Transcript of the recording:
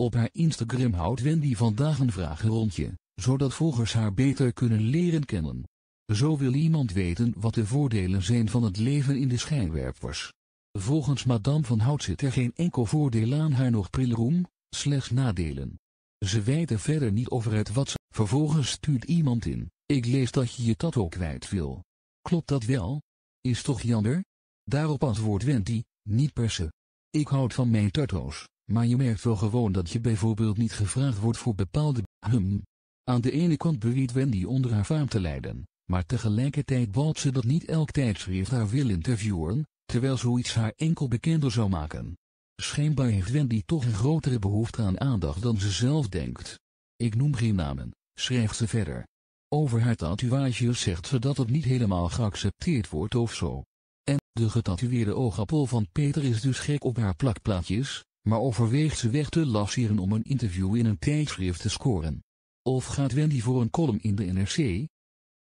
Op haar Instagram houdt Wendy vandaag een vragenrondje, zodat volgers haar beter kunnen leren kennen. Zo wil iemand weten wat de voordelen zijn van het leven in de schijnwerpers. Volgens Madame van Hout zit er geen enkel voordeel aan haar nog prilroem slechts nadelen. Ze weten verder niet over het wat ze, vervolgens stuurt iemand in, ik lees dat je je tattoo kwijt wil. Klopt dat wel? Is toch jammer? Daarop antwoordt Wendy, niet per se. Ik houd van mijn tattoos, maar je merkt wel gewoon dat je bijvoorbeeld niet gevraagd wordt voor bepaalde hum. Aan de ene kant beweert Wendy onder haar faam te lijden, maar tegelijkertijd balt ze dat niet elk tijdschrift haar wil interviewen, terwijl zoiets haar enkel bekender zou maken. Schijnbaar heeft Wendy toch een grotere behoefte aan aandacht dan ze zelf denkt. Ik noem geen namen, schrijft ze verder. Over haar tatoeages zegt ze dat het niet helemaal geaccepteerd wordt of zo. En de getatoeëerde oogappel van Peter is dus gek op haar plakplaatjes, maar overweegt ze weg te lasseren om een interview in een tijdschrift te scoren? Of gaat Wendy voor een column in de NRC?